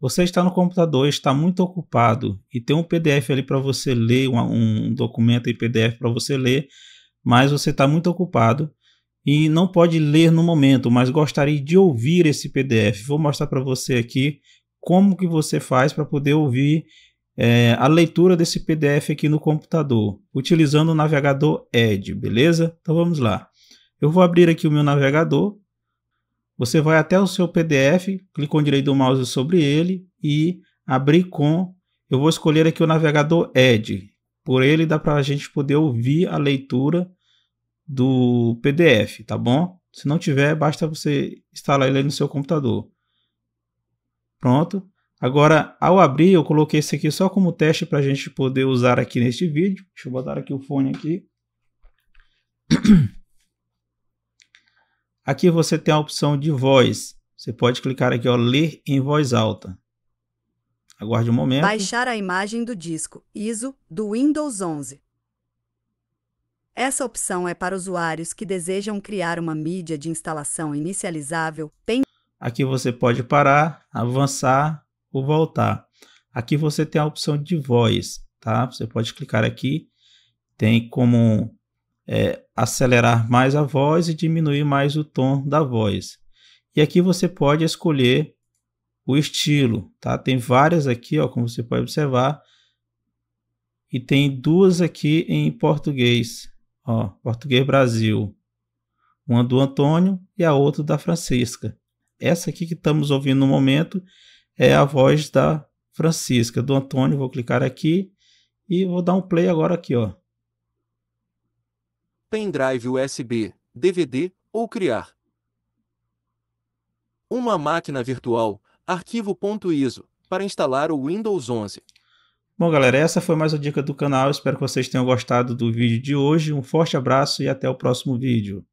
Você está no computador, está muito ocupado e tem um PDF ali para você ler, um, um documento em PDF para você ler, mas você está muito ocupado e não pode ler no momento, mas gostaria de ouvir esse PDF. Vou mostrar para você aqui como que você faz para poder ouvir é, a leitura desse PDF aqui no computador, utilizando o navegador Edge, beleza? Então vamos lá. Eu vou abrir aqui o meu navegador você vai até o seu PDF, clica com o direito do mouse sobre ele e abrir com. Eu vou escolher aqui o navegador Edge. Por ele dá para a gente poder ouvir a leitura do PDF, tá bom? Se não tiver, basta você instalar ele no seu computador. Pronto. Agora, ao abrir, eu coloquei esse aqui só como teste para a gente poder usar aqui neste vídeo. Deixa eu botar aqui o fone aqui. Aqui você tem a opção de voz. Você pode clicar aqui, ó, ler em voz alta. Aguarde um momento. Baixar a imagem do disco ISO do Windows 11. Essa opção é para usuários que desejam criar uma mídia de instalação inicializável. Pen... Aqui você pode parar, avançar ou voltar. Aqui você tem a opção de voz, tá? Você pode clicar aqui. Tem como é, acelerar mais a voz e diminuir mais o tom da voz. E aqui você pode escolher o estilo, tá? Tem várias aqui, ó, como você pode observar. E tem duas aqui em português, ó, português Brasil. Uma do Antônio e a outra da Francisca. Essa aqui que estamos ouvindo no momento é a voz da Francisca, do Antônio. Vou clicar aqui e vou dar um play agora aqui, ó pendrive USB, DVD ou criar uma máquina virtual, arquivo.iso, para instalar o Windows 11. Bom, galera, essa foi mais uma dica do canal. Espero que vocês tenham gostado do vídeo de hoje. Um forte abraço e até o próximo vídeo.